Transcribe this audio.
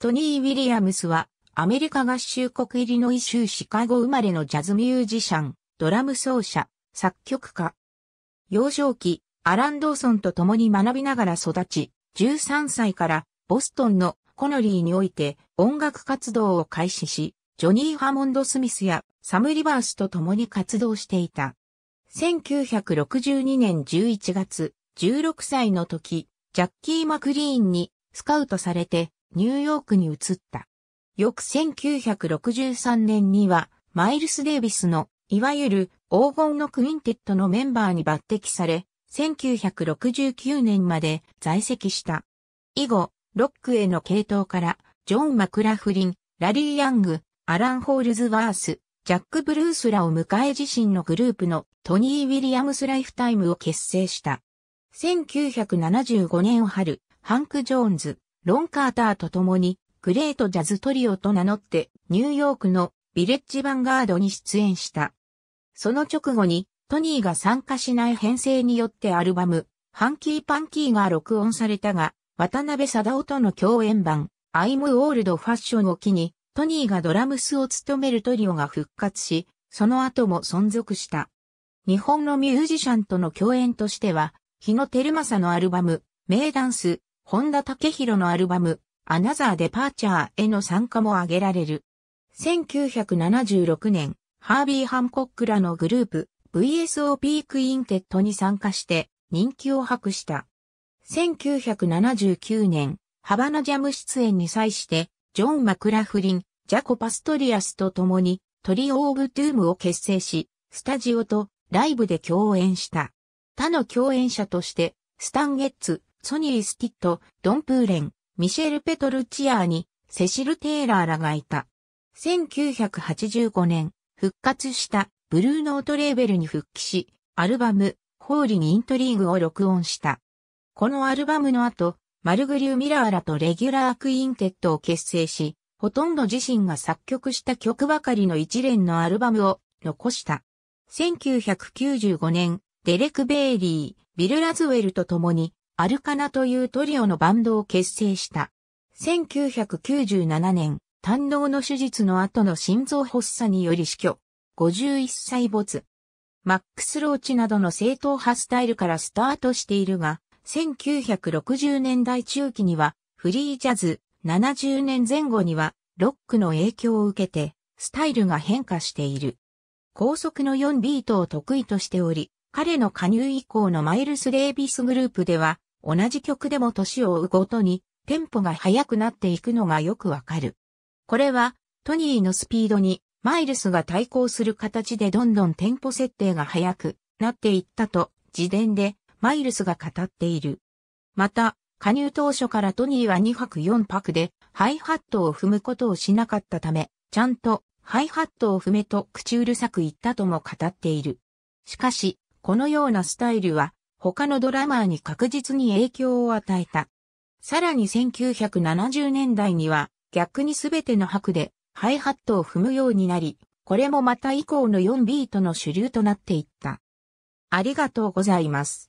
トニー・ウィリアムスは、アメリカ合衆国イリノイ州シカゴ生まれのジャズミュージシャン、ドラム奏者、作曲家。幼少期、アラン・ドーソンと共に学びながら育ち、13歳からボストンのコノリーにおいて音楽活動を開始し、ジョニー・ハモンド・スミスやサム・リバースと共に活動していた。1962年11月、16歳の時、ジャッキー・マクリーンにスカウトされてニューヨークに移った。翌1963年には、マイルス・デイビスの、いわゆる黄金のクインテットのメンバーに抜擢され、1969年まで在籍した。以後、ロックへの系統から、ジョン・マクラフリン、ラリー・ヤング、アラン・ホールズワース、ジャック・ブルースらを迎え自身のグループのトニー・ウィリアムス・ライフタイムを結成した。1975年春、ハンク・ジョーンズ、ロン・カーターと共に、グレート・ジャズ・トリオと名乗って、ニューヨークのビレッジ・ヴァンガードに出演した。その直後に、トニーが参加しない編成によってアルバム、ハンキー・パンキーが録音されたが、渡辺貞夫との共演版、アイム・オールド・ファッションを機に、トニーがドラムスを務めるトリオが復活し、その後も存続した。日本のミュージシャンとの共演としては、日野照正のアルバム、名ダンス、本田武宏のアルバム、アナザーデパーチャーへの参加も挙げられる。1976年、ハービー・ハンコックらのグループ、VSOP クインテットに参加して人気を博した。1979年、ハバナジャム出演に際して、ジョン・マクラフリン、ジャコ・パストリアスと共にトリオ・オブ・トゥームを結成し、スタジオとライブで共演した。他の共演者として、スタン・ゲッツ、ソニー・スティット、ドン・プーレン、ミシェル・ペトルチアーニ、セシル・テイラーらがいた。1985年、復活したブルーノートレーベルに復帰し、アルバム、ホーリーにイントリーグを録音した。このアルバムの後、マルグリュー・ミラーらとレギュラークインテッドを結成し、ほとんど自身が作曲した曲ばかりの一連のアルバムを残した。1995年、デレク・ベイリー、ビル・ラズウェルと共にアルカナというトリオのバンドを結成した。1997年、胆道の手術の後の心臓発作により死去。51歳没。マックス・ローチなどの正統派スタイルからスタートしているが、1960年代中期にはフリージャズ、70年前後にはロックの影響を受けて、スタイルが変化している。高速の4ビートを得意としており、彼の加入以降のマイルス・デイビスグループでは、同じ曲でも年を追うごとにテンポが速くなっていくのがよくわかる。これはトニーのスピードにマイルスが対抗する形でどんどんテンポ設定が速くなっていったと自伝でマイルスが語っている。また、加入当初からトニーは2拍4拍でハイハットを踏むことをしなかったため、ちゃんとハイハットを踏めと口うるさく言ったとも語っている。しかし、このようなスタイルは他のドラマーに確実に影響を与えた。さらに1970年代には逆にすべての拍でハイハットを踏むようになり、これもまた以降の4ビートの主流となっていった。ありがとうございます。